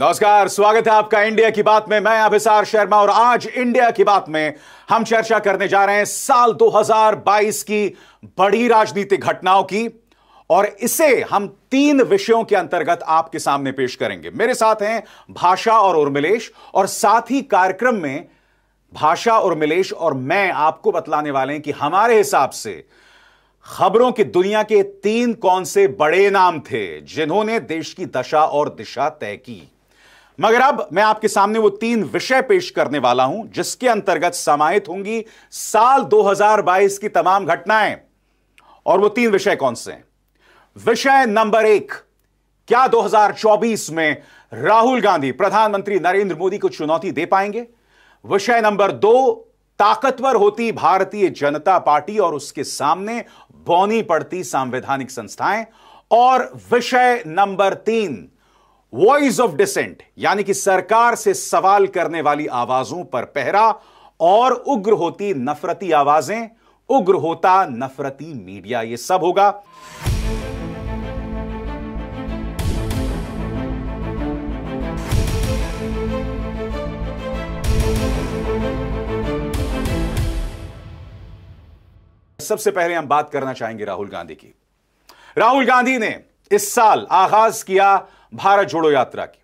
नमस्कार स्वागत है आपका इंडिया की बात में मैं अभिसार शर्मा और आज इंडिया की बात में हम चर्चा करने जा रहे हैं साल 2022 की बड़ी राजनीतिक घटनाओं की और इसे हम तीन विषयों के अंतर्गत आपके सामने पेश करेंगे मेरे साथ हैं भाषा और उर्मिलेश और साथ ही कार्यक्रम में भाषा उर्मिलेश और मैं आपको बतलाने वाले हैं कि हमारे हिसाब से खबरों की दुनिया के तीन कौन से बड़े नाम थे जिन्होंने देश की दशा और दिशा तय की मगर अब मैं आपके सामने वो तीन विषय पेश करने वाला हूं जिसके अंतर्गत समाहित होंगी साल 2022 की तमाम घटनाएं और वो तीन विषय कौन से हैं विषय नंबर एक क्या 2024 में राहुल गांधी प्रधानमंत्री नरेंद्र मोदी को चुनौती दे पाएंगे विषय नंबर दो ताकतवर होती भारतीय जनता पार्टी और उसके सामने बौनी पड़ती संवैधानिक संस्थाएं और विषय नंबर तीन वॉइस ऑफ डिसेंट यानी कि सरकार से सवाल करने वाली आवाजों पर पहरा और उग्र होती नफरती आवाजें उग्र होता नफरती मीडिया ये सब होगा सबसे पहले हम बात करना चाहेंगे राहुल गांधी की राहुल गांधी ने इस साल आगाज किया भारत जोड़ो यात्रा की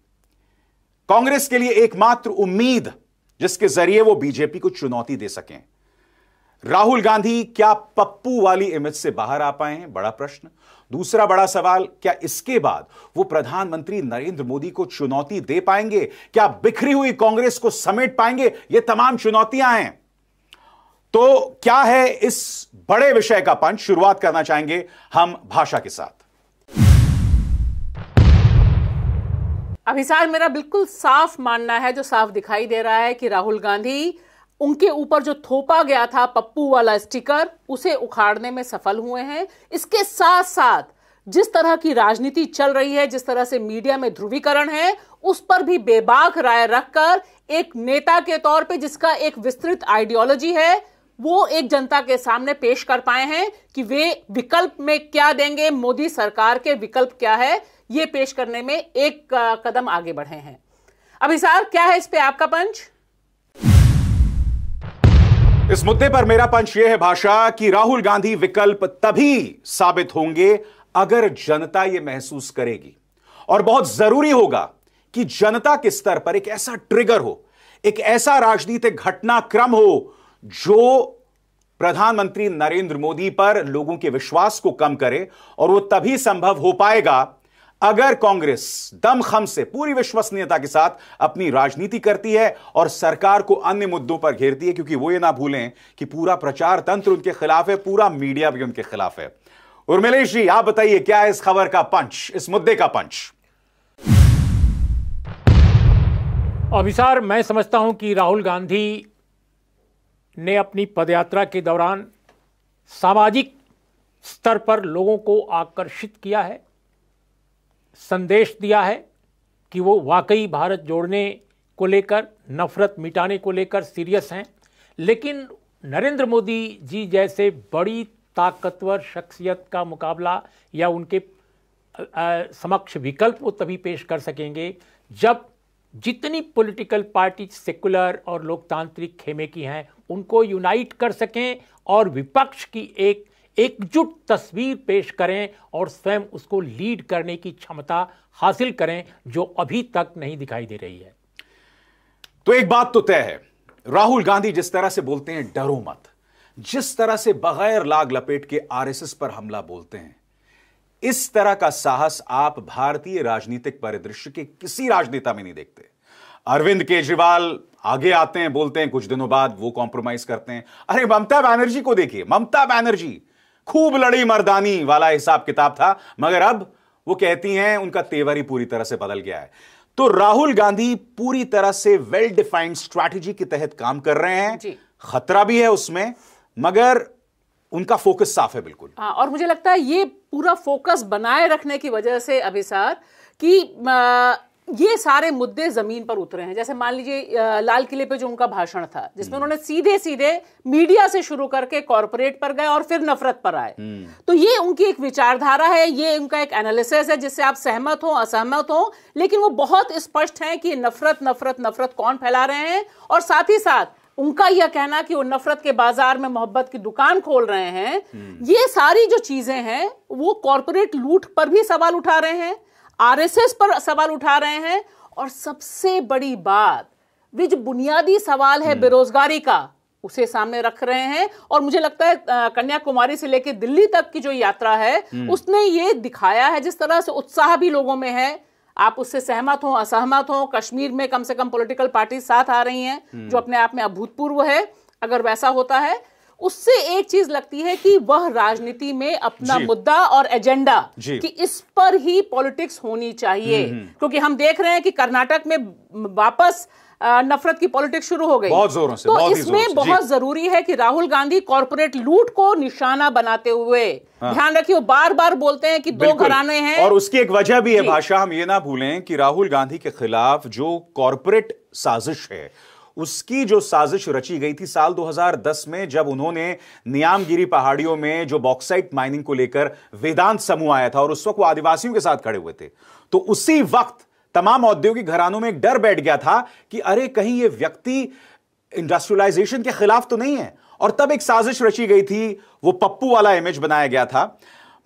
कांग्रेस के लिए एकमात्र उम्मीद जिसके जरिए वो बीजेपी को चुनौती दे सकें राहुल गांधी क्या पप्पू वाली इमेज से बाहर आ पाए हैं बड़ा प्रश्न दूसरा बड़ा सवाल क्या इसके बाद वो प्रधानमंत्री नरेंद्र मोदी को चुनौती दे पाएंगे क्या बिखरी हुई कांग्रेस को समेट पाएंगे ये तमाम चुनौतियां हैं तो क्या है इस बड़े विषय का पंच शुरुआत करना चाहेंगे हम भाषा के साथ अभिसार मेरा बिल्कुल साफ मानना है जो साफ दिखाई दे रहा है कि राहुल गांधी उनके ऊपर जो थोपा गया था पप्पू वाला स्टिकर उसे उखाड़ने में सफल हुए हैं इसके साथ साथ जिस तरह की राजनीति चल रही है जिस तरह से मीडिया में ध्रुवीकरण है उस पर भी बेबाक राय रखकर एक नेता के तौर पे जिसका एक विस्तृत आइडियोलॉजी है वो एक जनता के सामने पेश कर पाए हैं कि वे विकल्प में क्या देंगे मोदी सरकार के विकल्प क्या है ये पेश करने में एक कदम आगे बढ़े हैं अब हिसार क्या है इस पे आपका पंच इस मुद्दे पर मेरा पंच यह है भाषा कि राहुल गांधी विकल्प तभी साबित होंगे अगर जनता यह महसूस करेगी और बहुत जरूरी होगा कि जनता के स्तर पर एक ऐसा ट्रिगर हो एक ऐसा राजनीतिक घटनाक्रम हो जो प्रधानमंत्री नरेंद्र मोदी पर लोगों के विश्वास को कम करे और वो तभी संभव हो पाएगा अगर कांग्रेस दमखम से पूरी विश्वसनीयता के साथ अपनी राजनीति करती है और सरकार को अन्य मुद्दों पर घेरती है क्योंकि वो ये ना भूलें कि पूरा प्रचार तंत्र उनके खिलाफ है पूरा मीडिया भी उनके खिलाफ है उर्मिलेश जी आप बताइए क्या है इस खबर का पंच इस मुद्दे का पंच अभिसार मैं समझता हूं कि राहुल गांधी ने अपनी पदयात्रा के दौरान सामाजिक स्तर पर लोगों को आकर्षित किया है संदेश दिया है कि वो वाकई भारत जोड़ने को लेकर नफरत मिटाने को लेकर सीरियस हैं लेकिन नरेंद्र मोदी जी जैसे बड़ी ताकतवर शख्सियत का मुकाबला या उनके समक्ष विकल्प वो तभी पेश कर सकेंगे जब जितनी पॉलिटिकल पार्टी सेकुलर और लोकतांत्रिक खेमे की हैं उनको यूनाइट कर सकें और विपक्ष की एक एकजुट तस्वीर पेश करें और स्वयं उसको लीड करने की क्षमता हासिल करें जो अभी तक नहीं दिखाई दे रही है तो एक बात तो तय है राहुल गांधी जिस तरह से बोलते हैं डरो मत जिस तरह से बगैर लाग लपेट के आरएसएस पर हमला बोलते हैं इस तरह का साहस आप भारतीय राजनीतिक परिदृश्य के किसी राजनेता में नहीं देखते अरविंद केजरीवाल आगे आते हैं बोलते हैं कुछ दिनों बाद वो कॉम्प्रोमाइज करते हैं अरे ममता बैनर्जी को देखिए ममता बैनर्जी खूब लड़ी मर्दानी वाला हिसाब किताब था मगर अब वो कहती हैं उनका तेवर ही पूरी तरह से बदल गया है तो राहुल गांधी पूरी तरह से वेल डिफाइंड स्ट्रैटेजी के तहत काम कर रहे हैं खतरा भी है उसमें मगर उनका फोकस साफ है बिल्कुल आ, हाँ, और मुझे लगता है ये पूरा फोकस बनाए रखने की वजह से अभिसार कि आ, ये सारे मुद्दे जमीन पर उतरे हैं जैसे मान लीजिए लाल किले पे जो उनका भाषण था जिसमें हम्म। उन्होंने सीधे सीधे मीडिया से शुरू करके कॉरपोरेट पर गए और फिर नफरत पर आए हम्म। तो ये उनकी एक विचारधारा है ये उनका एक एनालिसिस है जिससे आप सहमत हो असहमत हो लेकिन वो बहुत स्पष्ट है कि नफरत नफरत नफरत कौन फैला रहे हैं और साथ ही साथ उनका यह कहना कि वो नफरत के बाजार में मोहब्बत की दुकान खोल रहे हैं हम्म। ये सारी जो चीजें हैं वो कॉरपोरेट लूट पर भी सवाल उठा रहे हैं आरएसएस पर सवाल उठा रहे हैं और सबसे बड़ी बात वे जो बुनियादी सवाल है हम्म। बेरोजगारी का उसे सामने रख रहे हैं और मुझे लगता है कन्याकुमारी से लेकर दिल्ली तक की जो यात्रा है हम्म। उसने ये दिखाया है जिस तरह से उत्साह भी लोगों में है आप उससे सहमत हो असहमत हो कश्मीर में कम से कम पॉलिटिकल पार्टी साथ आ रही हैं हम्म। जो अपने आप में अभूतपूर्व है अगर वैसा होता है उससे एक चीज लगती है कि वह राजनीति में अपना मुद्दा और एजेंडा कि इस पर ही पॉलिटिक्स होनी चाहिए हम्म, हम्म। क्योंकि हम देख रहे हैं कि कर्नाटक में वापस नफरत की पॉलिटिक्स शुरू हो गई बहुत जोरों से तो बहुत इसमें बहुत जरूरी है कि राहुल गांधी कॉरपोरेट लूट को निशाना बनाते हुए हाँ। ध्यान रखिए बार बार बोलते हैं कि दो घराने हैं और उसकी एक वजह भी है भाषा हम ये ना भूलें कि राहुल गांधी के खिलाफ जो कॉरपोरेट साजिश है उसकी जो साजिश रची गई थी साल 2010 में जब उन्होंने नियामगिरी पहाड़ियों में जो बॉक्साइट माइनिंग को लेकर वेदांत समूह आया था और उस वक्त वो आदिवासियों के साथ खड़े हुए थे तो उसी वक्त तमाम औद्योगिक घरानों में एक डर बैठ गया था कि अरे कहीं ये व्यक्ति इंडस्ट्रियलाइजेशन के खिलाफ तो नहीं है और तब एक साजिश रची गई थी वो पप्पू वाला इमेज बनाया गया था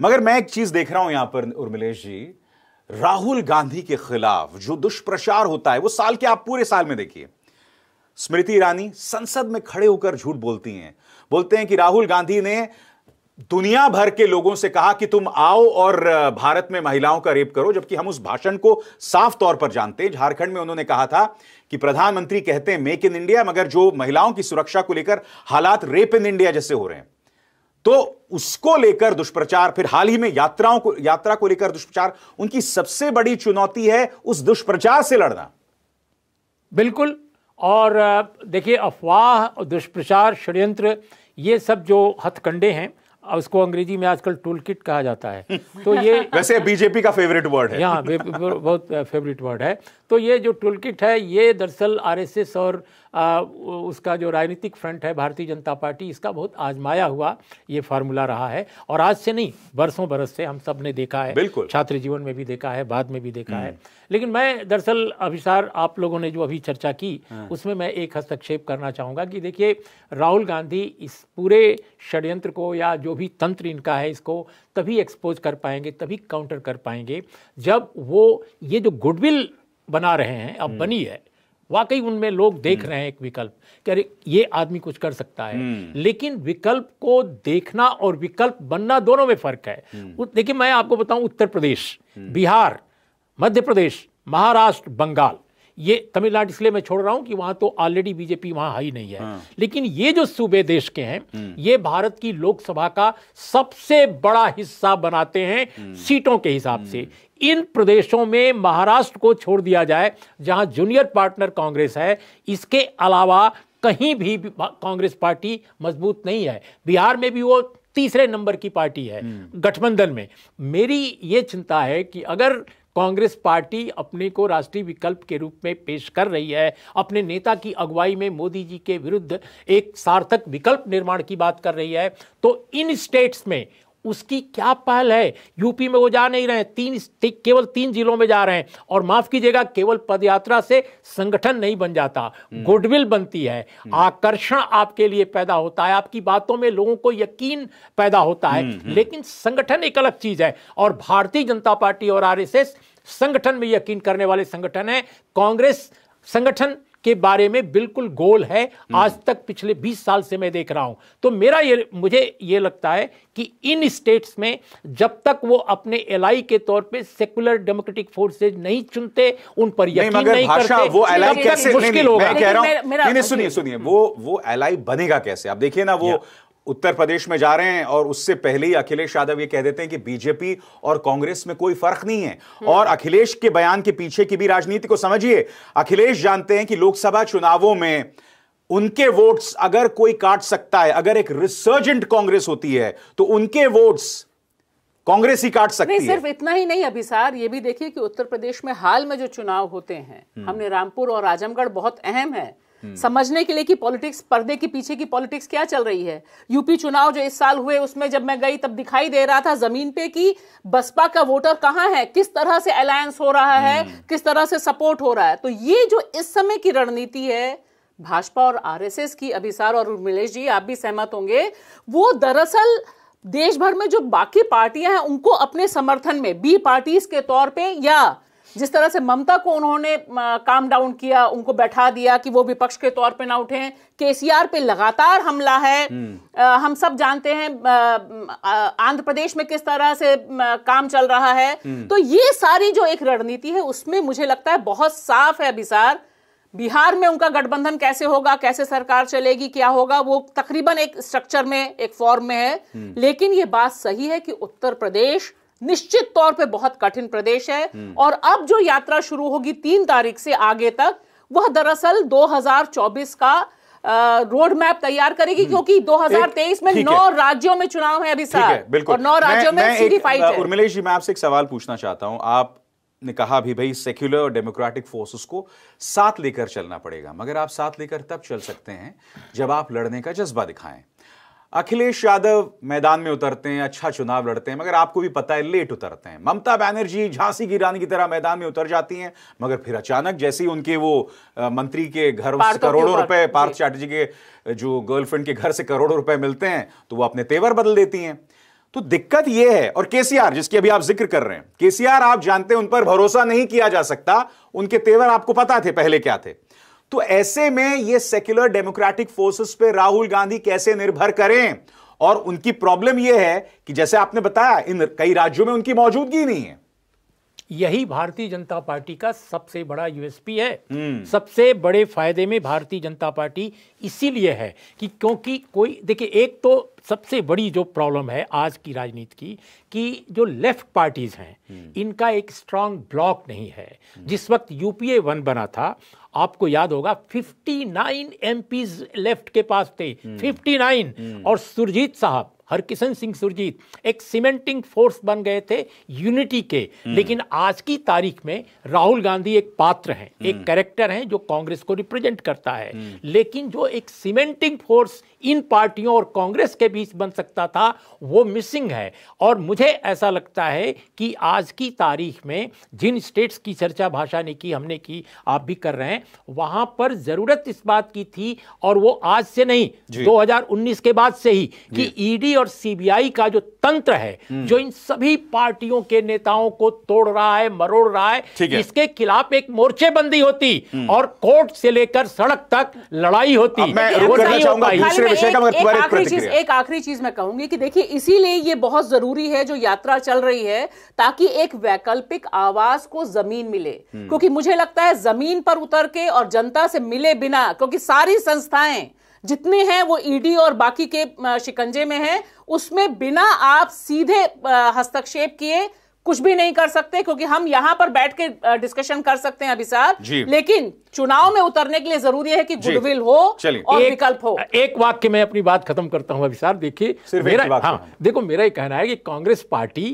मगर मैं एक चीज देख रहा हूं यहां पर उर्मिलेश जी राहुल गांधी के खिलाफ जो दुष्प्रचार होता है वो साल के आप पूरे साल में देखिए स्मृति ईरानी संसद में खड़े होकर झूठ बोलती हैं बोलते हैं कि राहुल गांधी ने दुनिया भर के लोगों से कहा कि तुम आओ और भारत में महिलाओं का रेप करो जबकि हम उस भाषण को साफ तौर पर जानते हैं झारखंड में उन्होंने कहा था कि प्रधानमंत्री कहते हैं मेक इन इंडिया मगर जो महिलाओं की सुरक्षा को लेकर हालात रेप इन इंडिया जैसे हो रहे हैं तो उसको लेकर दुष्प्रचार फिर हाल ही में यात्राओं को यात्रा को लेकर दुष्प्रचार उनकी सबसे बड़ी चुनौती है उस दुष्प्रचार से लड़ना बिल्कुल और देखिए अफवाह दुष्प्रचार षड्यंत्र ये सब जो हथकंडे हैं उसको अंग्रेजी में आजकल टूल किट कहा जाता है तो ये वैसे बीजेपी का फेवरेट वर्ड है यहाँ बहुत फेवरेट वर्ड है तो ये जो टूल किट है ये दरअसल आरएसएस और आ, उसका जो राजनीतिक फ्रंट है भारतीय जनता पार्टी इसका बहुत आजमाया हुआ ये फार्मूला रहा है और आज से नहीं बरसों बरस से हम सब ने देखा है बिल्कुल छात्र जीवन में भी देखा है बाद में भी देखा है हम्म। लेकिन मैं दरअसल अभिसार आप लोगों ने जो अभी चर्चा की हाँ। उसमें मैं एक हस्तक्षेप करना चाहूँगा कि देखिए राहुल गांधी इस पूरे षड्यंत्र को या जो भी तंत्र इनका है इसको तभी एक्सपोज कर पाएंगे तभी काउंटर कर पाएंगे जब वो ये जो गुडविल बना रहे हैं अब हम्म। बनी है वाकई उनमें लोग देख हम्म। रहे हैं एक विकल्प कह रहे ये आदमी कुछ कर सकता है हम्म। लेकिन विकल्प को देखना और विकल्प बनना दोनों में फर्क है देखिए मैं आपको बताऊं उत्तर प्रदेश बिहार मध्य प्रदेश महाराष्ट्र बंगाल ये तमिलनाडु इसलिए मैं छोड़ रहा हूं कि वहां तो ऑलरेडी बीजेपी वहां हाई नहीं है हाँ। लेकिन ये जो सूबे देश के हैं हम्म। ये भारत की लोकसभा का सबसे बड़ा हिस्सा बनाते हैं हम्म। सीटों के हिसाब से हम्म। इन प्रदेशों में महाराष्ट्र को छोड़ दिया जाए जहां जूनियर पार्टनर कांग्रेस है इसके अलावा कहीं भी कांग्रेस पार्टी मजबूत नहीं है बिहार में भी वो तीसरे नंबर की पार्टी है गठबंधन में मेरी ये चिंता है कि अगर कांग्रेस पार्टी अपने को राष्ट्रीय विकल्प के रूप में पेश कर रही है अपने नेता की अगुवाई में मोदी जी के विरुद्ध एक सार्थक विकल्प निर्माण की बात कर रही है तो इन स्टेट्स में उसकी क्या पहल है यूपी में वो जा नहीं रहे तीन केवल तीन जिलों में जा रहे हैं और माफ कीजिएगा केवल पदयात्रा से संगठन नहीं बन जाता हम्म। गुडविल बनती है हम्म। आकर्षण आपके लिए पैदा होता है आपकी बातों में लोगों को यकीन पैदा होता है हम्म, लेकिन संगठन एक अलग चीज है और भारतीय जनता पार्टी और आरएसएस संगठन में यकीन करने वाले संगठन है कांग्रेस संगठन के बारे में बिल्कुल गोल है हम्म। आज तक पिछले 20 साल से मैं देख रहा हूं तो मेरा ये मुझे ये लगता है कि इन स्टेट्स में जब तक वो अपने एलाई के तौर पे सेकुलर डेमोक्रेटिक फोर्सेज नहीं चुनते उन पर यकीन नहीं, नहीं करते वो एलाई कैसे मुश्किल होगा सुनिए सुनिए हम्म। वो वो एल बनेगा कैसे आप देखिए ना वो उत्तर प्रदेश में जा रहे हैं और उससे पहले ही अखिलेश यादव ये कह देते हैं कि बीजेपी और कांग्रेस में कोई फर्क नहीं है हम्म। और अखिलेश के बयान के पीछे की भी राजनीति को समझिए अखिलेश जानते हैं कि लोकसभा चुनावों में उनके वोट्स अगर कोई काट सकता है अगर एक रिसर्जेंट कांग्रेस होती है तो उनके वोट्स कांग्रेस ही काट सकती नहीं, सिर्फ है। इतना ही नहीं अभिसार ये भी देखिए कि उत्तर प्रदेश में हाल में जो चुनाव होते हैं हम्म। हमने रामपुर और आजमगढ़ बहुत अहम है हम्म। समझने के लिए कि पॉलिटिक्स पर्दे के पीछे की पॉलिटिक्स क्या चल रही है यूपी चुनाव जो इस साल हुए उसमें जब मैं गई तब दिखाई दे रहा था जमीन पे कि बसपा का वोटर कहाँ है किस तरह से अलायंस हो रहा है हम्म। किस तरह से सपोर्ट हो रहा है तो ये जो इस समय की रणनीति है भाजपा और आरएसएस की अभिसार और उर्मिलेश जी आप भी सहमत होंगे वो दरअसल देश भर में जो बाकी पार्टियां हैं उनको अपने समर्थन में बी पार्टीज के तौर पे या जिस तरह से ममता को उन्होंने काम डाउन किया उनको बैठा दिया कि वो विपक्ष के तौर पे ना उठे केसीआर पे लगातार हमला है आ, हम्म। हम सब जानते हैं आंध्र प्रदेश में किस तरह से आ, काम चल रहा है हम्म। तो ये सारी जो एक रणनीति है उसमें मुझे लगता है बहुत साफ है अभिसार बिहार में उनका गठबंधन कैसे होगा कैसे सरकार चलेगी क्या होगा वो तकरीबन एक स्ट्रक्चर में एक फॉर्म में है हम्म। लेकिन ये बात सही है कि उत्तर प्रदेश निश्चित तौर पे बहुत कठिन प्रदेश है और अब जो यात्रा शुरू होगी तीन तारीख से आगे तक वह दरअसल 2024 का रोड मैप तैयार करेगी हम्म। क्योंकि 2023 में नौ राज्यों में चुनाव है अभी साल बिल्कुल और नौ राज्यों में सीधी फाइट है उर्मिलेश जी मैं आपसे एक सवाल पूछना चाहता हूं आप ने कहा भी भाई सेक्युलर और डेमोक्रेटिक फोर्सेस को साथ लेकर चलना पड़ेगा मगर आप साथ लेकर तब चल सकते हैं जब आप लड़ने का जज्बा दिखाएं अखिलेश यादव मैदान में उतरते हैं अच्छा चुनाव लड़ते हैं मगर आपको भी पता है लेट उतरते हैं ममता बैनर्जी झांसी की रानी की तरह मैदान में उतर जाती हैं मगर फिर अचानक जैसे ही उनके वो आ, मंत्री के घर से करोड़ों रुपए पार्थ चैटर्जी के जो गर्लफ्रेंड के घर से करोड़ों रुपए मिलते हैं तो वो अपने तेवर बदल देती हैं तो दिक्कत यह है और केसीआर जिसकी अभी आप जिक्र कर रहे हैं केसीआर आप जानते हैं उन पर भरोसा नहीं किया जा सकता उनके तेवर आपको पता थे पहले क्या थे तो ऐसे में ये सेक्युलर डेमोक्रेटिक फोर्सेस पे राहुल गांधी कैसे निर्भर करें और उनकी प्रॉब्लम यह है कि जैसे आपने बताया इन कई राज्यों में उनकी मौजूदगी नहीं है यही भारतीय जनता पार्टी का सबसे बड़ा यूएसपी है हम्म। सबसे बड़े फायदे में भारतीय जनता पार्टी इसीलिए है कि क्योंकि कोई देखिए एक तो सबसे बड़ी जो प्रॉब्लम है आज की राजनीति की कि जो लेफ्ट पार्टीज हैं हम्म। इनका एक स्ट्रांग ब्लॉक नहीं है जिस वक्त यूपीए वन बना था आपको याद होगा 59 एमपीज लेफ्ट के पास थे 59 हम्म। और सुरजीत साहब हरकिशन सिंह सुरजीत एक सीमेंटिंग फोर्स बन गए थे यूनिटी के हम्म। लेकिन आज की तारीख में राहुल गांधी एक पात्र हैं एक कैरेक्टर हम्म। हैं जो कांग्रेस को रिप्रेजेंट करता है हम्म। लेकिन जो एक सीमेंटिंग फोर्स इन पार्टियों और कांग्रेस के बीच बन सकता था वो मिसिंग है और मुझे ऐसा लगता है कि आज की तारीख में जिन स्टेट्स की चर्चा भाषा ने की हमने की आप भी कर रहे हैं वहां पर ज़रूरत इस बात की थी और वो आज से नहीं 2019 के बाद से ही कि ईडी और सीबीआई का जो तंत्र है हम्म। जो इन सभी पार्टियों के नेताओं को तोड़ रहा है मरोड़ रहा है इसके खिलाफ एक मोर्चेबंदी होती हम्म। और कोर्ट से लेकर सड़क तक लड़ाई होती मैं वो नहीं चाहूंगा एक आखिरी चीज मैं कहूंगी कि देखिए इसीलिए ये बहुत जरूरी है जो यात्रा चल रही है ताकि एक वैकल्पिक आवास को जमीन मिले हम्म। क्योंकि मुझे लगता है जमीन पर उतर के और जनता से मिले बिना क्योंकि सारी संस्थाएं जितने हैं वो ईडी और बाकी के शिकंजे में हैं उसमें बिना आप सीधे हस्तक्षेप किए कुछ भी नहीं कर सकते क्योंकि हम यहां पर बैठ के डिस्कशन कर सकते हैं अभिसार लेकिन चुनाव में उतरने के लिए जरूरी है कि गुडविल हो और एक, विकल्प हो एक वाक्य में अपनी बात खत्म करता हूं अभिसार देखिए मेरा हाँ देखो मेरा ये कहना है कि कांग्रेस पार्टी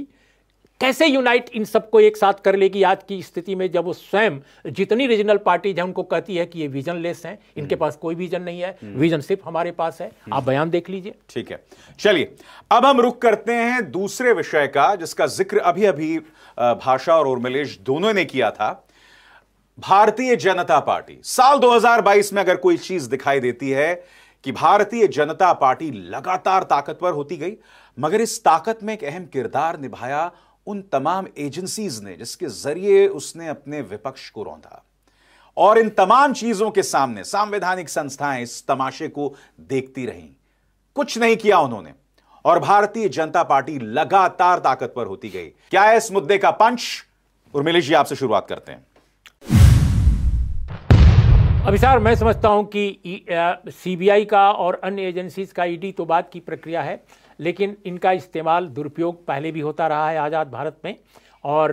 कैसे यूनाइट इन सबको एक साथ कर लेगी आज की स्थिति में जब वो स्वयं जितनी रीजनल पार्टीज हैं उनको कहती है कि ये विजन लेस हैं इनके हम्म। पास कोई विजन नहीं है विजन हम्म। सिर्फ हमारे पास है हम्म। आप बयान देख लीजिए ठीक है चलिए अब हम रुक करते हैं दूसरे विषय का जिसका जिक्र अभी अभी भाषा और उर्मिलेश दोनों ने किया था भारतीय जनता पार्टी साल 2022 में अगर कोई चीज दिखाई देती है कि भारतीय जनता पार्टी लगातार ताकतवर होती गई मगर इस ताकत में एक अहम किरदार निभाया उन तमाम एजेंसीज ने जिसके जरिए उसने अपने विपक्ष को रौंदा और इन तमाम चीजों के सामने संवैधानिक संस्थाएं इस तमाशे को देखती रहीं कुछ नहीं किया उन्होंने और भारतीय जनता पार्टी लगातार ताकत पर होती गई क्या है इस मुद्दे का पंच उर्मिलेश जी आपसे शुरुआत करते हैं अभिसार मैं समझता हूं कि सीबीआई का और अन्य एजेंसीज का ईडी e तो बात की प्रक्रिया है लेकिन इनका इस्तेमाल दुरुपयोग पहले भी होता रहा है आज़ाद भारत में और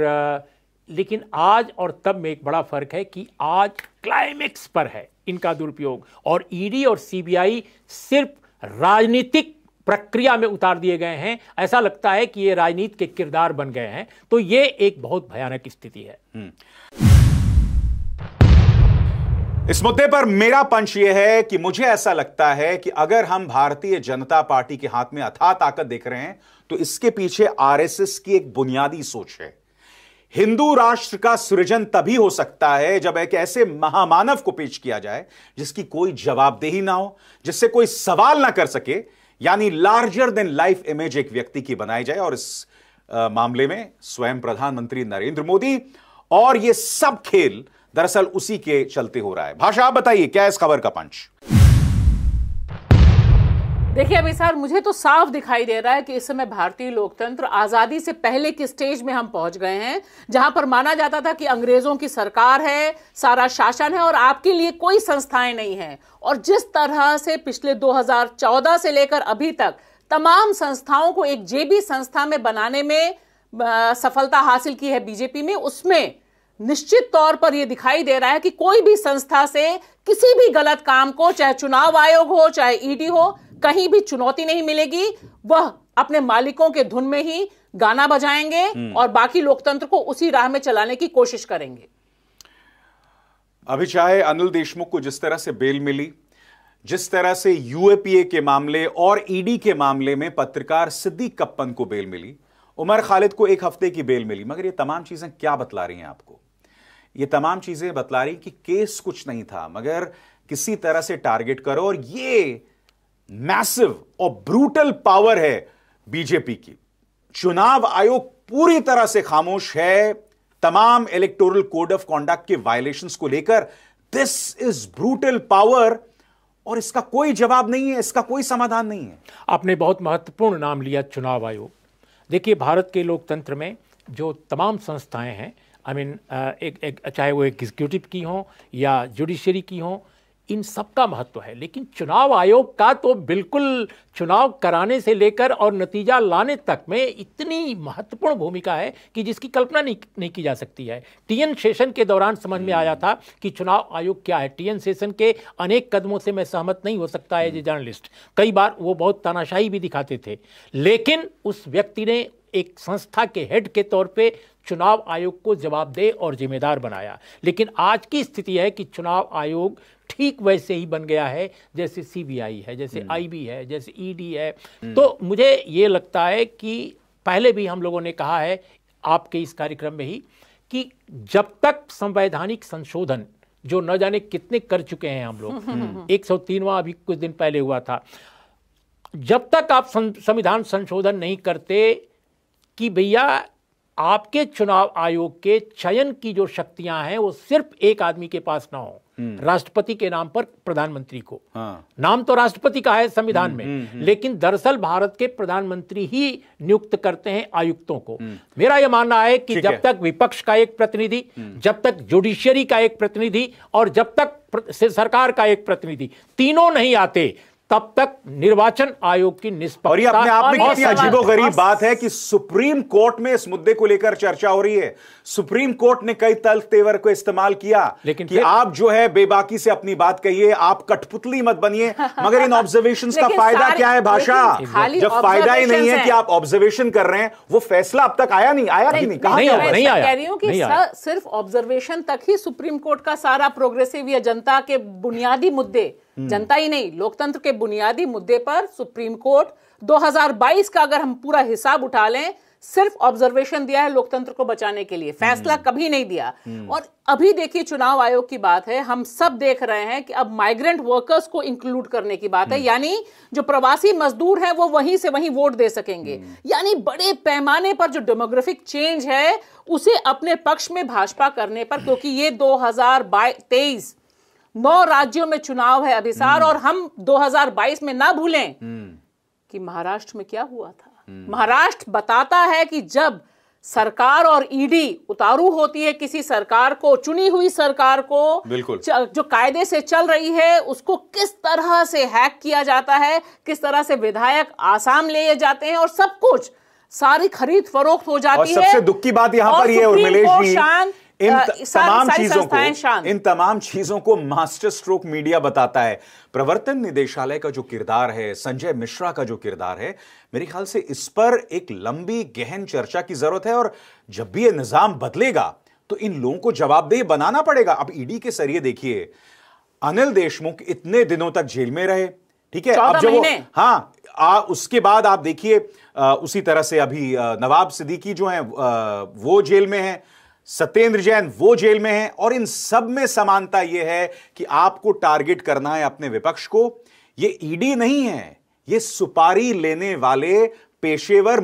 लेकिन आज और तब में एक बड़ा फ़र्क है कि आज क्लाइमेक्स पर है इनका दुरुपयोग और ईडी e और सीबीआई सिर्फ राजनीतिक प्रक्रिया में उतार दिए गए हैं ऐसा लगता है कि ये राजनीति के किरदार बन गए हैं तो ये एक बहुत भयानक स्थिति है हम्म। इस मुद्दे पर मेरा पंच यह है कि मुझे ऐसा लगता है कि अगर हम भारतीय जनता पार्टी के हाथ में अथाह ताकत देख रहे हैं तो इसके पीछे आरएसएस की एक बुनियादी सोच है हिंदू राष्ट्र का सृजन तभी हो सकता है जब एक ऐसे महामानव को पेश किया जाए जिसकी कोई जवाबदेही ना हो जिससे कोई सवाल ना कर सके यानी लार्जर देन लाइफ इमेज एक व्यक्ति की बनाई जाए और इस आ, मामले में स्वयं प्रधानमंत्री नरेंद्र मोदी और ये सब खेल दरअसल उसी के चलते हो रहा है भाषा आप बताइए क्या इस खबर का पंच देखिए अभी सर मुझे तो साफ दिखाई दे रहा है कि इस समय भारतीय लोकतंत्र आज़ादी से पहले की स्टेज में हम पहुंच गए हैं जहां पर माना जाता था कि अंग्रेज़ों की सरकार है सारा शासन है और आपके लिए कोई संस्थाएं नहीं है और जिस तरह से पिछले 2014 से लेकर अभी तक तमाम संस्थाओं को एक जेबी संस्था में बनाने में सफलता हासिल की है बीजेपी में उसमें निश्चित तौर पर यह दिखाई दे रहा है कि कोई भी संस्था से किसी भी गलत काम को चाहे चुनाव आयोग हो चाहे ईडी हो कहीं भी चुनौती नहीं मिलेगी वह अपने मालिकों के धुन में ही गाना बजाएंगे हम्म। और बाकी लोकतंत्र को उसी राह में चलाने की कोशिश करेंगे अभी चाहे अनिल देशमुख को जिस तरह से बेल मिली जिस तरह से यूएपीए के मामले और ईडी के मामले में पत्रकार सिद्दीक कप्पन को बेल मिली उमर खालिद को एक हफ्ते की बेल मिली मगर ये तमाम चीजें क्या बतला रही हैं आपको ये तमाम चीजें बतला रही कि केस कुछ नहीं था मगर किसी तरह से टारगेट करो और ये मैसिव और ब्रूटल पावर है बीजेपी की चुनाव आयोग पूरी तरह से खामोश है तमाम इलेक्टोरल कोड ऑफ कॉन्डक्ट के वायलेशन को लेकर दिस इज ब्रूटल पावर और इसका कोई जवाब नहीं है इसका कोई समाधान नहीं है आपने बहुत महत्वपूर्ण नाम लिया चुनाव आयोग देखिए भारत के लोकतंत्र में जो तमाम संस्थाएं हैं आई मीन uh, एक, एक चाहे वो एग्जीक्यूटिव की हों या जुडिशरी की हों इन सब का महत्व है लेकिन चुनाव आयोग का तो बिल्कुल चुनाव कराने से लेकर और नतीजा लाने तक में इतनी महत्वपूर्ण भूमिका है कि जिसकी कल्पना नहीं नहीं की जा सकती है टीएन सेशन के दौरान समझ में आया हम्म। था कि चुनाव आयोग क्या है टीएन सेशन के अनेक कदमों से मैं सहमत नहीं हो सकता है हम्म। जर्नलिस्ट कई बार वो बहुत तानाशाही भी दिखाते थे लेकिन उस व्यक्ति ने एक संस्था के हेड के तौर पे चुनाव आयोग को जवाबदेह और जिम्मेदार बनाया लेकिन आज की स्थिति है कि चुनाव आयोग ठीक वैसे ही बन गया है जैसे सीबीआई है जैसे आईबी हम्म। है जैसे ईडी e है हम्म। तो मुझे ये लगता है कि पहले भी हम लोगों ने कहा है आपके इस कार्यक्रम में ही कि जब तक संवैधानिक संशोधन जो न जाने कितने कर चुके हैं हम लोग हम्म। एक सौ तीनवा अभी कुछ दिन पहले हुआ था जब तक आप संविधान संशोधन नहीं करते कि भैया आपके चुनाव आयोग के चयन की जो शक्तियां हैं वो सिर्फ एक आदमी के पास ना हो हम्म। राष्ट्रपति के नाम पर प्रधानमंत्री को हाँ। नाम तो राष्ट्रपति का है संविधान हम्म, में हुँ, हम्म, हुँ, लेकिन दरअसल भारत के प्रधानमंत्री ही नियुक्त करते हैं आयुक्तों को मेरा यह मानना है कि जब तक विपक्ष का एक प्रतिनिधि जब तक जुडिशियरी का एक प्रतिनिधि और जब तक सरकार का एक प्रतिनिधि तीनों नहीं आते तब तक निर्वाचन आयोग की निष्पक्षता अजीबो गरीब बात है कि सुप्रीम कोर्ट में इस मुद्दे को लेकर चर्चा हो रही है सुप्रीम कोर्ट ने कई तल तेवर को इस्तेमाल किया लेकिन कि आप जो है बेबाकी से अपनी बात कहिए आप कठपुतली मत बनिए मगर इन ऑब्जर्वेशन का फायदा क्या है भाषा जब फायदा ही नहीं है कि आप ऑब्जर्वेशन कर रहे हैं वो फैसला अब तक आया नहीं आया नहीं कहा सिर्फ ऑब्जर्वेशन तक ही सुप्रीम कोर्ट का सारा प्रोग्रेसिव या जनता के बुनियादी मुद्दे हम्म। जनता ही नहीं लोकतंत्र के बुनियादी मुद्दे पर सुप्रीम कोर्ट 2022 का अगर हम पूरा हिसाब उठा लें सिर्फ ऑब्जर्वेशन दिया है लोकतंत्र को बचाने के लिए फैसला हम्म। कभी नहीं दिया हम्म। और अभी देखिए चुनाव आयोग की बात है हम सब देख रहे हैं कि अब माइग्रेंट वर्कर्स को इंक्लूड करने की बात है यानी जो प्रवासी मजदूर हैं वो वहीं से वहीं वोट दे सकेंगे यानी बड़े पैमाने पर जो डेमोग्राफिक चेंज है उसे अपने पक्ष में भाजपा करने पर क्योंकि ये दो हजार नौ राज्यों में चुनाव है अभिसार और हम 2022 में ना भूलें कि महाराष्ट्र में क्या हुआ था महाराष्ट्र बताता है कि जब सरकार और ईडी उतारू होती है किसी सरकार को चुनी हुई सरकार को बिल्कुल जो कायदे से चल रही है उसको किस तरह से हैक किया जाता है किस तरह से विधायक आसाम ले जाते हैं और सब कुछ सारी खरीद फरोख्त हो जाती और सबसे है सबसे दुख की बात यहाँ पर ये और मिलेश जी इन uh, तमाम चीजों को इन तमाम चीजों को मास्टर स्ट्रोक मीडिया बताता है प्रवर्तन निदेशालय का जो किरदार है संजय मिश्रा का जो किरदार है मेरे ख्याल से इस पर एक लंबी गहन चर्चा की जरूरत है और जब भी ये निजाम बदलेगा तो इन लोगों को जवाबदेह बनाना पड़ेगा अब ईडी के सरिए देखिए अनिल देशमुख इतने दिनों तक जेल में रहे ठीक है अब जब हाँ आ, उसके बाद आप देखिए उसी तरह से अभी नवाब सिद्दीकी जो हैं वो जेल में हैं सत्येंद्र जैन वो जेल में है और इन सब में समानता यह है कि आपको टारगेट करना है अपने विपक्ष को यह ईडी नहीं है यह सुपारी लेने वाले पेशेवर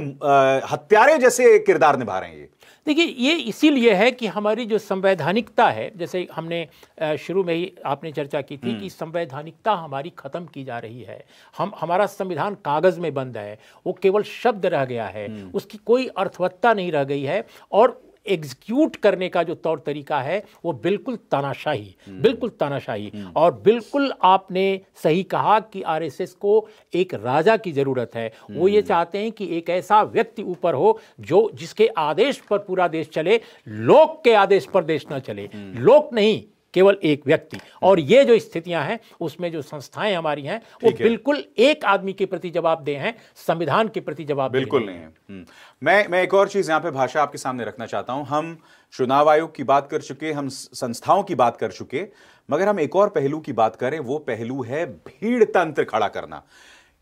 हत्यारे जैसे किरदार निभा रहे हैं ये देखिए ये इसीलिए है कि हमारी जो संवैधानिकता है जैसे हमने शुरू में ही आपने चर्चा की थी हम्म। कि संवैधानिकता हमारी ख़त्म की जा रही है हम हमारा संविधान कागज़ में बंद है वो केवल शब्द रह गया है हम्म। उसकी कोई अर्थवत्ता नहीं रह गई है और एग्जीक्यूट करने का जो तौर तरीका है वो बिल्कुल तानाशाही हम्म। बिल्कुल तानाशाही हम्म। और बिल्कुल आपने सही कहा कि आरएसएस को एक राजा की ज़रूरत है वो ये हम्म। चाहते हैं कि एक ऐसा व्यक्ति ऊपर हो जो जिसके आदेश पर पूरा देश चले लोक के आदेश पर देश ना चले लोक नहीं केवल एक व्यक्ति हम्म। और ये जो स्थितियां हैं उसमें जो संस्थाएं हमारी हैं वो बिल्कुल एक आदमी के प्रति जवाब दे हैं संविधान के प्रति जवाब बिल्कुल नहीं है हम्म। मैं मैं एक और चीज यहां पे भाषा आपके सामने रखना चाहता हूं हम चुनाव आयोग की बात कर चुके हम संस्थाओं की बात कर चुके मगर हम एक और पहलू की बात करें वो पहलू है भीड़ तंत्र खड़ा करना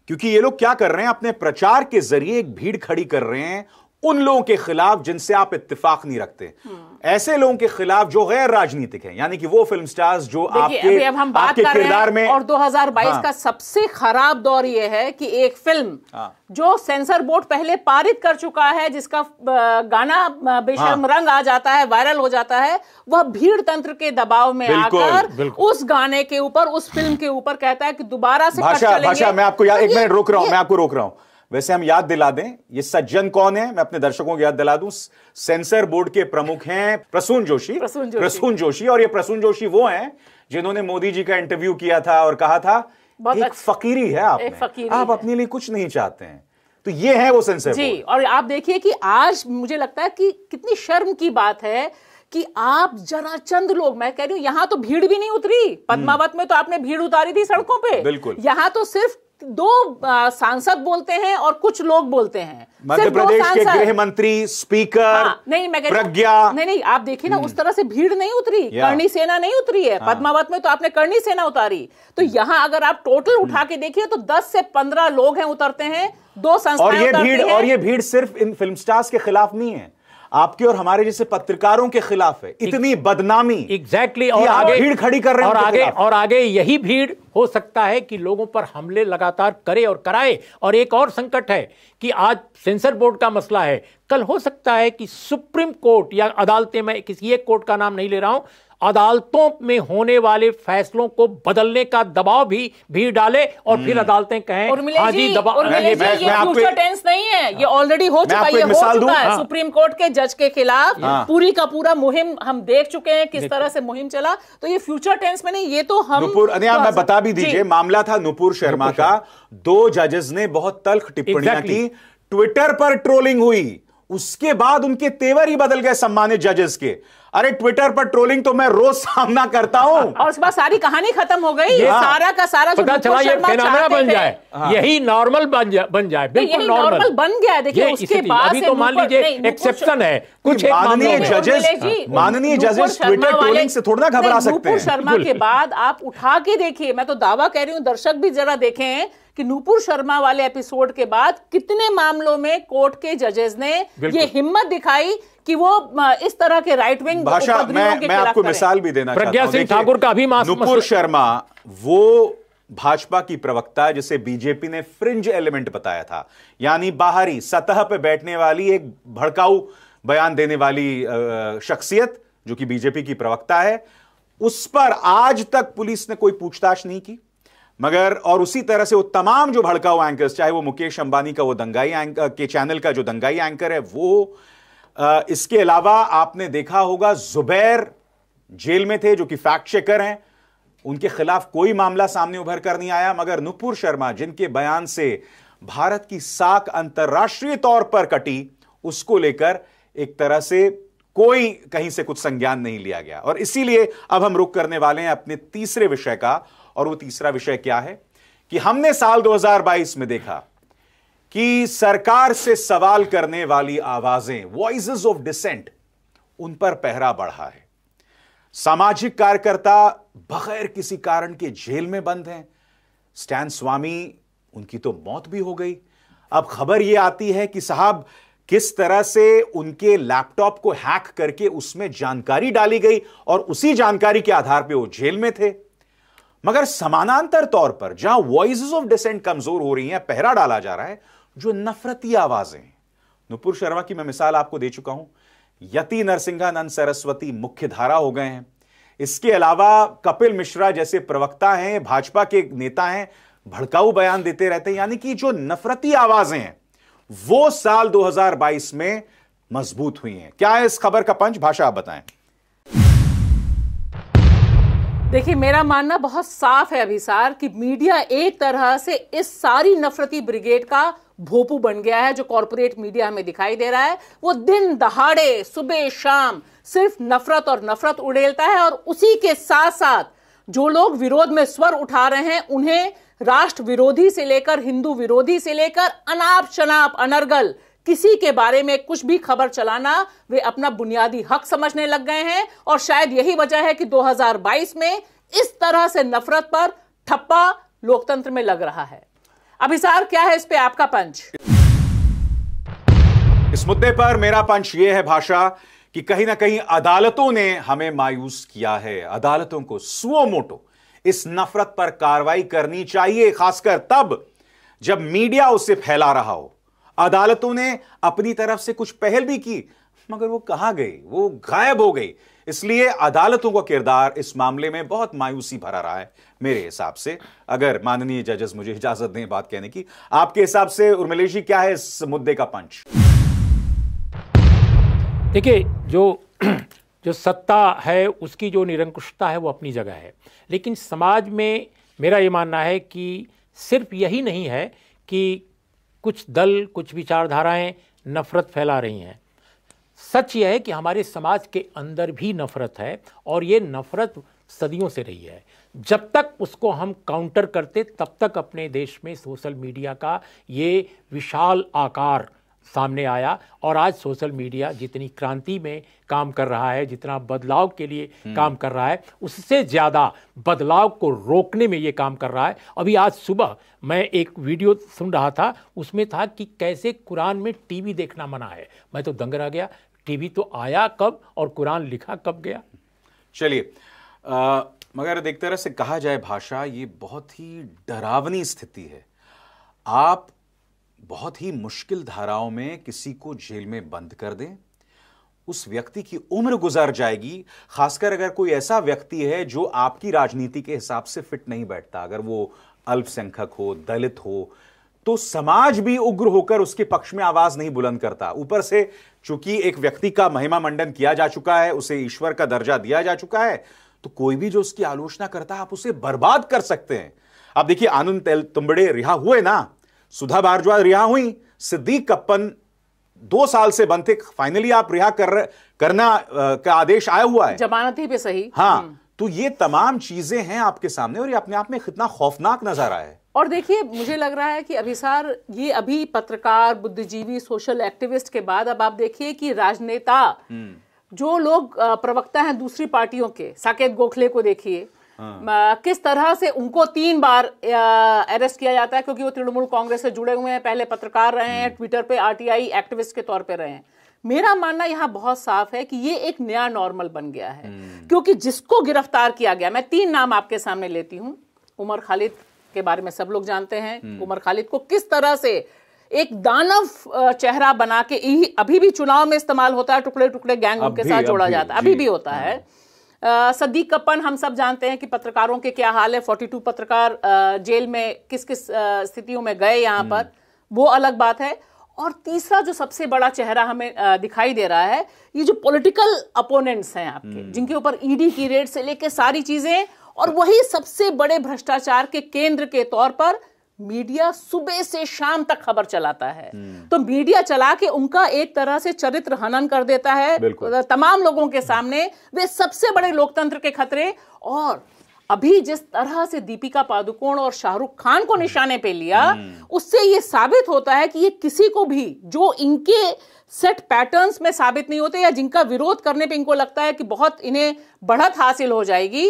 क्योंकि ये लोग क्या कर रहे हैं अपने प्रचार के जरिए एक भीड़ खड़ी कर रहे हैं उन लोगों के खिलाफ जिनसे आप इतफाक नहीं रखते हाँ। ऐसे लोगों के खिलाफ जो गैर राजनीतिक हैं यानी कि वो फिल्म स्टार्स जो आपके अब हम बात कर रहे हैं में और 2022 हाँ। का सबसे खराब दौर ये है कि एक फिल्म हाँ। जो सेंसर बोर्ड पहले पारित कर चुका है जिसका गाना बेशर्म हाँ। रंग आ जाता है वायरल हो जाता है वह भीड़ तंत्र के दबाव में आकर उस गाने के ऊपर उस फिल्म के ऊपर कहता है कि दोबारा से मैं आपको तो एक मिनट रोक रहा हूं मैं आपको रोक रहा हूँ वैसे हम याद दिला दें ये सज्जन कौन है मैं अपने दर्शकों को याद दिला दूं सेंसर बोर्ड के प्रमुख हैं प्रसून जोशी प्रसून जोशी प्रसून जोशी और ये प्रसून जोशी वो हैं जिन्होंने मोदी जी का इंटरव्यू किया था और कहा था एक फकीरी है आप फकीरी आप अपने लिए कुछ नहीं चाहते हैं तो ये है वो सेंसर जी बोर्ड। और आप देखिए कि आज मुझे लगता है कि कितनी शर्म की बात है कि आप जरा चंद लोग मैं कह रही हूँ यहां तो भीड़ भी नहीं उतरी हम्म। पद्मावत में तो आपने भीड़ उतारी थी सड़कों पे बिल्कुल यहां तो सिर्फ दो सांसद बोलते हैं और कुछ लोग बोलते हैं मध्य प्रदेश के गृह मंत्री स्पीकर हाँ, नहीं मैं प्रज्ञा नहीं नहीं आप देखिए ना हम्म। उस तरह से भीड़ नहीं उतरी करनी सेना नहीं उतरी है हाँ, पद्मावत में तो आपने करणी सेना उतारी तो हम्म। यहाँ अगर आप टोटल उठा हम्म। के देखिए तो 10 से 15 लोग हैं उतरते हैं दो संस्थाएं और ये भीड़ और ये भीड़ सिर्फ इन फिल्म स्टार्स के खिलाफ नहीं है आपके और हमारे जैसे पत्रकारों के खिलाफ है इतनी एक, बदनामी एग्जैक्टली exactly, और आगे भीड़ खड़ी कर रहे हैं और आगे और आगे यही भीड़ हो सकता है कि लोगों पर हमले लगातार करे और कराए और एक और संकट है कि आज सेंसर बोर्ड का मसला है कल हो सकता है कि सुप्रीम कोर्ट या अदालतें में किसी एक कोर्ट का नाम नहीं ले रहा हूं अदालतों में होने वाले फैसलों को बदलने का दबाव भी भी डाले और फिर हम्म। अदालतें कहें हाँ जी दबाव फ्यूचर टेंस नहीं है ये ऑलरेडी हाँ। हो चुका है हो चुका है हाँ। सुप्रीम कोर्ट के जज के खिलाफ पूरी का पूरा मुहिम हम देख चुके हैं किस तरह से मुहिम चला तो ये फ्यूचर टेंस में नहीं ये तो हम तो मैं बता भी दीजिए मामला था नुपुर शर्मा का दो जजेस ने बहुत तल्ख टिप्पणियां की ट्विटर पर ट्रोलिंग हुई उसके बाद उनके तेवर ही बदल गए सम्मानित जजेस के अरे ट्विटर पर ट्रोलिंग तो मैं रोज सामना करता हूँ और उसके बाद सारी कहानी खत्म हो गई ये हाँ। सारा का सारा पता चला ये बन जाए हाँ। यही नॉर्मल बन जाए बन जाए बिल्कुल नॉर्मल बन गया देखिए उसके बाद अभी तो मान लीजिए एक्सेप्शन है कुछ माननीय जजेस हाँ। माननीय जजेस ट्विटर ट्रोलिंग से थोड़ा ना घबरा सकते हैं शर्मा के बाद आप उठा के देखिए मैं तो दावा कह रही हूँ दर्शक भी जरा देखें कि नूपुर शर्मा वाले एपिसोड के बाद कितने मामलों में कोर्ट के जजेस ने ये हिम्मत दिखाई कि वो इस तरह के राइट विंग भाषा मैं, मैं आपको मिसाल भी देना प्रज्ञा सिंह ठाकुर का भी नूपुर शर्मा वो भाजपा की प्रवक्ता जिसे बीजेपी ने फ्रिंज एलिमेंट बताया था यानी बाहरी सतह पर बैठने वाली एक भड़काऊ बयान देने वाली शख्सियत जो कि बीजेपी की प्रवक्ता है उस पर आज तक पुलिस ने कोई पूछताछ नहीं की मगर और उसी तरह से वो तमाम जो भड़का हुआ एंकर्स चाहे वो मुकेश अंबानी का वो दंगाई के चैनल का जो दंगाई एंकर है वो आ, इसके अलावा आपने देखा होगा जुबैर जेल में थे जो कि फैक्ट चेकर हैं उनके खिलाफ कोई मामला सामने उभर कर नहीं आया मगर नुपुर शर्मा जिनके बयान से भारत की साख अंतर्राष्ट्रीय तौर पर कटी उसको लेकर एक तरह से कोई कहीं से कुछ संज्ञान नहीं लिया गया और इसीलिए अब हम रुक करने वाले हैं अपने तीसरे विषय का और वो तीसरा विषय क्या है कि हमने साल 2022 में देखा कि सरकार से सवाल करने वाली आवाजें वॉइस ऑफ डिसेंट उन पर पहरा बढ़ा है सामाजिक कार्यकर्ता बगैर किसी कारण के जेल में बंद हैं स्टैन स्वामी उनकी तो मौत भी हो गई अब खबर यह आती है कि साहब किस तरह से उनके लैपटॉप को हैक करके उसमें जानकारी डाली गई और उसी जानकारी के आधार पर वो जेल में थे मगर समानांतर तौर पर जहां वॉइस ऑफ डिसेंट कमजोर हो रही हैं पहरा डाला जा रहा है जो नफरती आवाजें नुपुर शर्मा की मैं मिसाल आपको दे चुका हूं यति नरसिंहानंद सरस्वती मुख्य धारा हो गए हैं इसके अलावा कपिल मिश्रा जैसे प्रवक्ता हैं भाजपा के नेता हैं भड़काऊ बयान देते रहते हैं यानी कि जो नफरती आवाजें हैं वो साल 2022 में मजबूत हुई हैं क्या है इस खबर का पंच भाषा आप बताएं देखिए मेरा मानना बहुत साफ है अभिसार कि मीडिया एक तरह से इस सारी नफरती ब्रिगेड का भोपू बन गया है जो कॉरपोरेट मीडिया हमें दिखाई दे रहा है वो दिन दहाड़े सुबह शाम सिर्फ नफरत और नफरत उड़ेलता है और उसी के साथ साथ जो लोग विरोध में स्वर उठा रहे हैं उन्हें राष्ट्र विरोधी से लेकर हिंदू विरोधी से लेकर अनाप शनाप अनर्गल किसी के बारे में कुछ भी खबर चलाना वे अपना बुनियादी हक समझने लग गए हैं और शायद यही वजह है कि 2022 में इस तरह से नफरत पर ठप्पा लोकतंत्र में लग रहा है अभिसार क्या है इस पे आपका पंच इस मुद्दे पर मेरा पंच यह है भाषा कि कहीं ना कहीं अदालतों ने हमें मायूस किया है अदालतों को सुओ मोटो इस नफरत पर कार्रवाई करनी चाहिए खासकर तब जब मीडिया उसे फैला रहा हो अदालतों ने अपनी तरफ से कुछ पहल भी की मगर वो कहा गई वो गायब हो गई इसलिए अदालतों का किरदार इस मामले में बहुत मायूसी भरा रहा है मेरे हिसाब से अगर माननीय जजेस मुझे इजाजत दें बात कहने की आपके हिसाब से उर्मिलेश जी क्या है इस मुद्दे का पंच देखिए जो जो सत्ता है उसकी जो निरंकुशता है वो अपनी जगह है लेकिन समाज में मेरा ये मानना है कि सिर्फ यही नहीं है कि कुछ दल कुछ विचारधाराएं नफ़रत फैला रही हैं सच यह है कि हमारे समाज के अंदर भी नफ़रत है और ये नफ़रत सदियों से रही है जब तक उसको हम काउंटर करते तब तक अपने देश में सोशल मीडिया का ये विशाल आकार सामने आया और आज सोशल मीडिया जितनी क्रांति में काम कर रहा है जितना बदलाव के लिए हम्म। काम कर रहा है उससे ज़्यादा बदलाव को रोकने में ये काम कर रहा है अभी आज सुबह मैं एक वीडियो सुन रहा था उसमें था कि कैसे कुरान में टीवी देखना मना है मैं तो दंग रह गया टीवी तो आया कब और कुरान लिखा कब गया चलिए मगर एक तरह से कहा जाए भाषा ये बहुत ही डरावनी स्थिति है आप बहुत ही मुश्किल धाराओं में किसी को जेल में बंद कर दें उस व्यक्ति की उम्र गुजर जाएगी खासकर अगर कोई ऐसा व्यक्ति है जो आपकी राजनीति के हिसाब से फिट नहीं बैठता अगर वो अल्पसंख्यक हो दलित हो तो समाज भी उग्र होकर उसके पक्ष में आवाज नहीं बुलंद करता ऊपर से चूंकि एक व्यक्ति का महिमा मंडन किया जा चुका है उसे ईश्वर का दर्जा दिया जा चुका है तो कोई भी जो उसकी आलोचना करता है आप उसे बर्बाद कर सकते हैं आप देखिए आनंद तुम्बड़े रिहा हुए ना सुधा भारद्वाज रिहा हुई सिद्दीक कप्पन दो साल से बंद थे फाइनली आप रिहा कर करना का आदेश आया हुआ है जमानत ही पे सही हाँ हम्म। तो ये तमाम चीजें हैं आपके सामने और ये अपने आप में कितना खौफनाक नजारा है और देखिए मुझे लग रहा है कि अभी सर ये अभी पत्रकार बुद्धिजीवी सोशल एक्टिविस्ट के बाद अब आप देखिए कि राजनेता हम्म। जो लोग प्रवक्ता हैं दूसरी पार्टियों के साकेत गोखले को देखिए हाँ। किस तरह से उनको तीन बार अरेस्ट किया जाता है क्योंकि वो तृणमूल कांग्रेस से जुड़े हुए हैं पहले पत्रकार रहे हैं ट्विटर हम्म। पे आरटीआई एक्टिविस्ट के तौर पे रहे हैं मेरा मानना यहाँ बहुत साफ है कि ये एक नया नॉर्मल बन गया है हम्म। क्योंकि जिसको गिरफ्तार किया गया मैं तीन नाम आपके सामने लेती हूँ उमर खालिद के बारे में सब लोग जानते हैं हम्म। उमर खालिद को किस तरह से एक दानव चेहरा बना के अभी भी चुनाव में इस्तेमाल होता है टुकड़े टुकड़े गैंग के साथ जोड़ा जाता है अभी भी होता है हाँ। सदीक कपन हम सब जानते हैं कि पत्रकारों के क्या हाल है 42 पत्रकार जेल में किस किस स्थितियों में गए यहाँ हम्म। पर वो अलग बात है और तीसरा जो सबसे बड़ा चेहरा हमें दिखाई दे रहा है ये जो पॉलिटिकल अपोनेंट्स हैं आपके हम्म। जिनके ऊपर ईडी e की रेड से लेके सारी चीजें और वही सबसे बड़े भ्रष्टाचार के केंद्र के तौर पर मीडिया सुबह से शाम तक खबर चलाता है तो मीडिया चला के उनका एक तरह से चरित्र हनन कर देता है तमाम लोगों के सामने वे सबसे बड़े लोकतंत्र के खतरे और अभी जिस तरह से दीपिका पादुकोण और शाहरुख खान को निशाने पे लिया हम्म। उससे ये साबित होता है कि ये किसी को भी जो इनके सेट पैटर्न्स में साबित नहीं होते या जिनका विरोध करने पे इनको लगता है कि बहुत इन्हें बढ़त हासिल हो जाएगी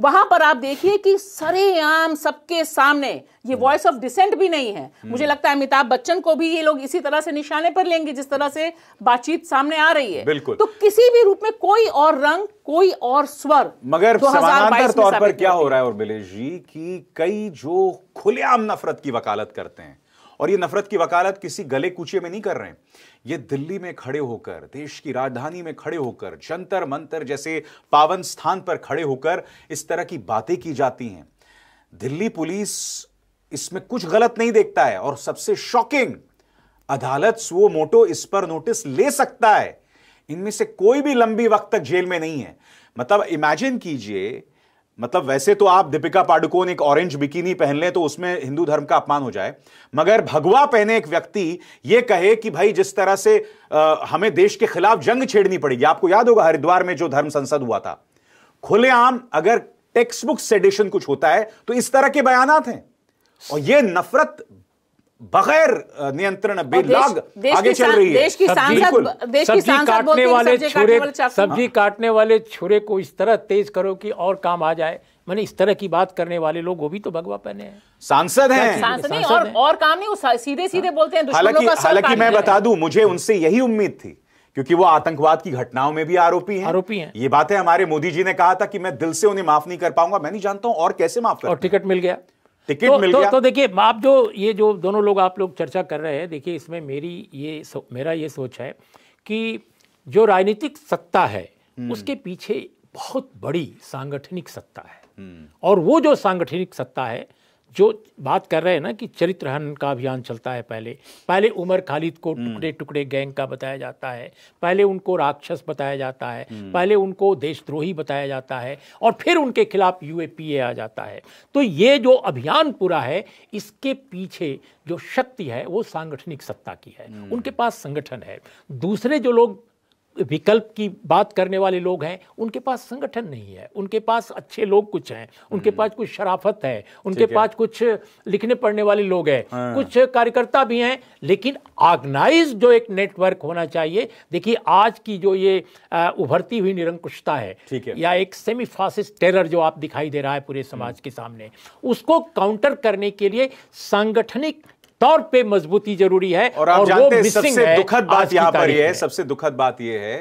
वहां पर आप देखिए कि सरेआम सबके सामने ये वॉइस ऑफ डिसेंट भी नहीं है हम्म। मुझे लगता है अमिताभ बच्चन को भी ये लोग इसी तरह से निशाने पर लेंगे जिस तरह से बातचीत सामने आ रही है बिल्कुल तो किसी भी रूप में कोई और रंग कोई और स्वर मगर समानांतर तौर पर क्या हो रहा है और बिलेश जी की कई जो खुलेआम नफरत की वकालत करते हैं और ये नफरत की वकालत किसी गले कूचे में नहीं कर रहे हैं ये दिल्ली में खड़े होकर देश की राजधानी में खड़े होकर जंतर मंतर जैसे पावन स्थान पर खड़े होकर इस तरह की बातें की जाती हैं दिल्ली पुलिस इसमें कुछ गलत नहीं देखता है और सबसे शॉकिंग अदालत सुओ मोटो इस पर नोटिस ले सकता है इनमें से कोई भी लंबी वक्त तक जेल में नहीं है मतलब इमेजिन कीजिए मतलब वैसे तो आप दीपिका पाडुकोन एक ऑरेंज बिकिनी पहन लें तो उसमें हिंदू धर्म का अपमान हो जाए मगर भगवा पहने एक व्यक्ति ये कहे कि भाई जिस तरह से आ, हमें देश के खिलाफ जंग छेड़नी पड़ेगी आपको याद होगा हरिद्वार में जो धर्म संसद हुआ था खुलेआम अगर टेक्स्ट बुक सेडिशन कुछ होता है तो इस तरह के बयान हैं और यह नफरत बगैर नियंत्रण बेलाग आगे चल रही है देश की सांसद काटने वाले छुरे सब्जी काटने वाले छुरे को इस तरह तेज करो कि और काम आ जाए मैंने इस तरह की बात करने वाले लोग वो भी तो भगवा पहने हैं सांसद हैं और और काम नहीं वो सीधे सीधे बोलते हैं हालांकि हालांकि मैं बता दूं मुझे उनसे यही उम्मीद थी क्योंकि वो आतंकवाद की घटनाओं में भी आरोपी हैं आरोपी हैं ये बातें हमारे मोदी जी ने कहा था कि मैं दिल से उन्हें माफ नहीं कर पाऊंगा मैं नहीं जानता हूं और कैसे माफ कर और टिकट मिल गया टिकट तो, मिल तो, गया तो देखिए आप जो ये जो दोनों लोग आप लोग चर्चा कर रहे हैं देखिए इसमें मेरी ये मेरा ये सोच है कि जो राजनीतिक सत्ता है हम्म। उसके पीछे बहुत बड़ी सांगठनिक सत्ता है हम्म। और वो जो सांगठनिक सत्ता है जो बात कर रहे हैं ना कि चरित्र का अभियान चलता है पहले पहले उमर खालिद को हम्म। टुकड़े टुकड़े गैंग का बताया जाता है पहले उनको राक्षस बताया जाता है हम्म। पहले उनको देशद्रोही बताया जाता है और फिर उनके खिलाफ यू आ जाता है तो ये जो अभियान पूरा है इसके पीछे जो शक्ति है वो सांगठनिक सत्ता की है हम्म। उनके पास संगठन है दूसरे जो लोग विकल्प की बात करने वाले लोग हैं उनके पास संगठन नहीं है उनके पास अच्छे लोग कुछ हैं उनके हम्म। पास कुछ शराफत है उनके पास कुछ लिखने पढ़ने वाले लोग हैं हाँ। कुछ कार्यकर्ता भी हैं लेकिन ऑर्गेनाइज जो एक नेटवर्क होना चाहिए देखिए आज की जो ये आ, उभरती हुई निरंकुशता है, है या एक सेमी फासिस्ट टेरर जो आप दिखाई दे रहा है पूरे समाज हम्म। के सामने उसको काउंटर करने के लिए सांगठनिक तौर पे मजबूती जरूरी है और आप और जानते हैं सबसे दुखद बात यहां पर यह है सबसे दुखद बात यह है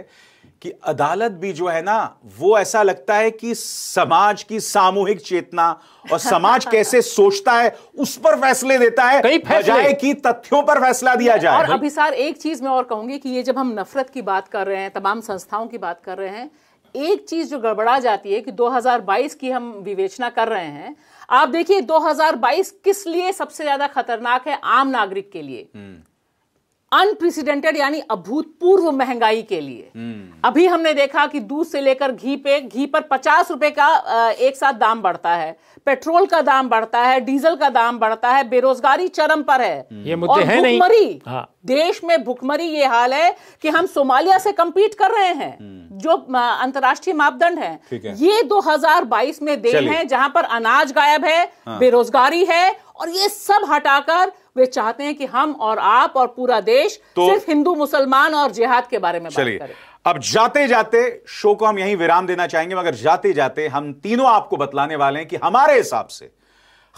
कि अदालत भी जो है ना वो ऐसा लगता है कि समाज की सामूहिक चेतना और समाज कैसे सोचता है उस पर फैसले देता है कई फैसले कि तथ्यों पर फैसला दिया जाए और अभी सर एक चीज मैं और कहूंगी कि ये जब हम नफरत की बात कर रहे हैं तमाम संस्थाओं की बात कर रहे हैं एक चीज जो गड़बड़ा जाती है कि 2022 की हम विवेचना कर रहे हैं आप देखिए 2022 किस लिए सबसे ज्यादा खतरनाक है आम नागरिक के लिए अनप्रेसिडेंटेड यानी अभूतपूर्व महंगाई के लिए हम्म। अभी हमने देखा कि दूध से लेकर घी पे घी पर पचास रुपए का एक साथ दाम बढ़ता है पेट्रोल का दाम बढ़ता है डीजल का दाम बढ़ता है बेरोजगारी चरम पर है हम्म। ये मुद्दे और है भुखमरी हाँ। देश में भुखमरी ये हाल है कि हम सोमालिया से कंपीट कर रहे हैं हम्म। जो अंतर्राष्ट्रीय मापदंड है।, है ये 2022 में देश है जहां पर अनाज गायब है हाँ। बेरोजगारी है और ये सब हटाकर वे चाहते हैं कि हम और आप और पूरा देश तो, सिर्फ हिंदू मुसलमान और जिहाद के बारे में बात करें अब जाते जाते शो को हम यही विराम देना चाहेंगे मगर जाते जाते हम तीनों आपको बतलाने वाले हैं कि हमारे हिसाब से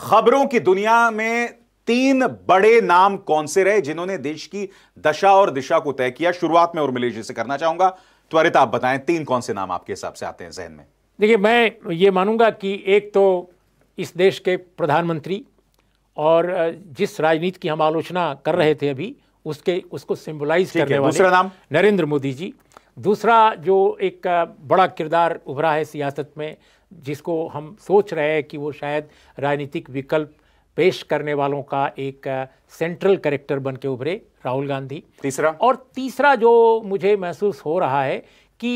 खबरों की दुनिया में तीन बड़े नाम कौन से रहे जिन्होंने देश की दशा और दिशा को तय किया शुरुआत में उर्मिलेश जी से करना चाहूंगा त्वरित आप बताएं तीन कौन से नाम आपके हिसाब से आते हैं जहन में देखिए मैं ये मानूंगा कि एक तो इस देश के प्रधानमंत्री और जिस राजनीति की हम आलोचना कर रहे थे अभी उसके उसको सिंबलाइज करने वाले दूसरा नाम नरेंद्र मोदी जी दूसरा जो एक बड़ा किरदार उभरा है सियासत में जिसको हम सोच रहे हैं कि वो शायद राजनीतिक विकल्प पेश करने वालों का एक सेंट्रल करेक्टर बन के उभरे राहुल गांधी तीसरा और तीसरा जो मुझे महसूस हो रहा है कि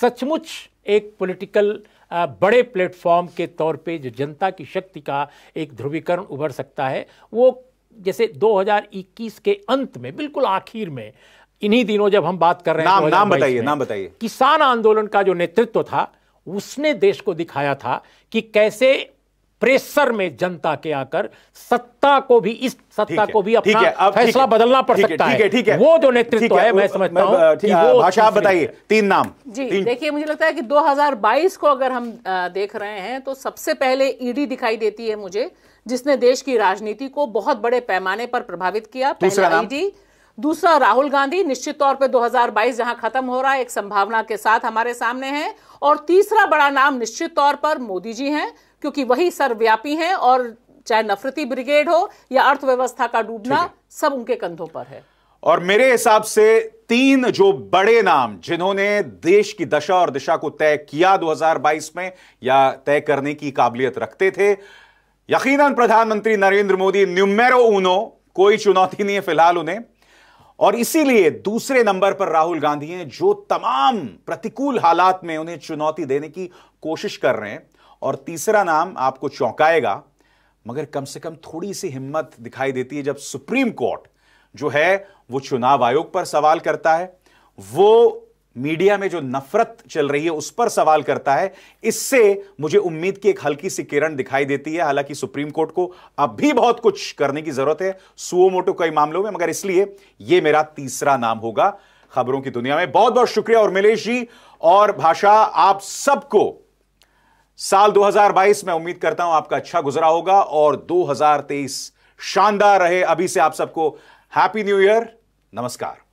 सचमुच एक पॉलिटिकल बड़े प्लेटफॉर्म के तौर पे जो जनता की शक्ति का एक ध्रुवीकरण उभर सकता है वो जैसे 2021 के अंत में बिल्कुल आखिर में इन्हीं दिनों जब हम बात कर रहे हैं नाम नाम बताइए नाम बताइए किसान आंदोलन का जो नेतृत्व था उसने देश को दिखाया था कि कैसे प्रेशर में जनता के आकर सत्ता को भी इस सत्ता को भी अपना फैसला बदलना पड़ सकता है, है, है वो जो नेतृत्व है मैं समझता हूँ भाषा बताइए तीन नाम जी देखिए मुझे लगता है कि 2022 को अगर हम देख रहे हैं तो सबसे पहले ईडी दिखाई देती है मुझे जिसने देश की राजनीति को बहुत बड़े पैमाने पर प्रभावित किया पहला ईडी दूसरा राहुल गांधी निश्चित तौर पे 2022 जहां खत्म हो रहा है एक संभावना के साथ हमारे सामने है और तीसरा बड़ा नाम निश्चित तौर पर मोदी जी हैं क्योंकि वही सर्वव्यापी हैं और चाहे नफरती ब्रिगेड हो या अर्थव्यवस्था का डूबना सब उनके कंधों पर है और मेरे हिसाब से तीन जो बड़े नाम जिन्होंने देश की दशा और दिशा को तय किया 2022 में या तय करने की काबिलियत रखते थे यकीनन प्रधानमंत्री नरेंद्र मोदी न्यूमेरो ऊनो कोई चुनौती नहीं है फिलहाल उन्हें और इसीलिए दूसरे नंबर पर राहुल गांधी हैं जो तमाम प्रतिकूल हालात में उन्हें चुनौती देने की कोशिश कर रहे हैं और तीसरा नाम आपको चौंकाएगा मगर कम से कम थोड़ी सी हिम्मत दिखाई देती है जब सुप्रीम कोर्ट जो है वो चुनाव आयोग पर सवाल करता है वो मीडिया में जो नफरत चल रही है उस पर सवाल करता है इससे मुझे उम्मीद की एक हल्की सी किरण दिखाई देती है हालांकि सुप्रीम कोर्ट को अब भी बहुत कुछ करने की जरूरत है सुओ मोटो कई मामलों में मगर इसलिए यह मेरा तीसरा नाम होगा खबरों की दुनिया में बहुत बहुत शुक्रिया और मिलेश जी और भाषा आप सबको साल 2022 में उम्मीद करता हूं आपका अच्छा गुजरा होगा और 2023 शानदार रहे अभी से आप सबको हैप्पी न्यू ईयर नमस्कार